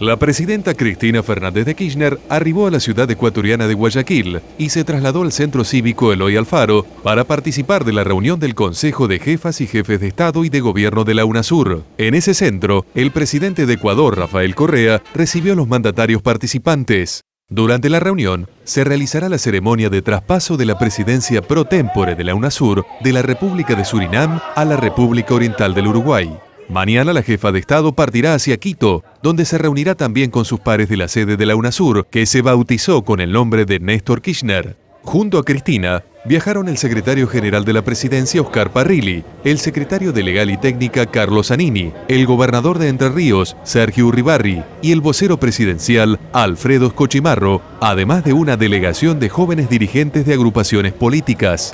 La presidenta Cristina Fernández de Kirchner arribó a la ciudad ecuatoriana de Guayaquil y se trasladó al centro cívico Eloy Alfaro para participar de la reunión del Consejo de Jefas y Jefes de Estado y de Gobierno de la UNASUR. En ese centro, el presidente de Ecuador, Rafael Correa, recibió a los mandatarios participantes. Durante la reunión, se realizará la ceremonia de traspaso de la presidencia pro tempore de la UNASUR de la República de Surinam a la República Oriental del Uruguay. Mañana la jefa de Estado partirá hacia Quito, donde se reunirá también con sus pares de la sede de la UNASUR, que se bautizó con el nombre de Néstor Kirchner. Junto a Cristina, viajaron el secretario general de la presidencia Oscar Parrilli, el secretario de Legal y Técnica Carlos Anini, el gobernador de Entre Ríos Sergio Uribarri, y el vocero presidencial Alfredo Escochimarro, además de una delegación de jóvenes dirigentes de agrupaciones políticas.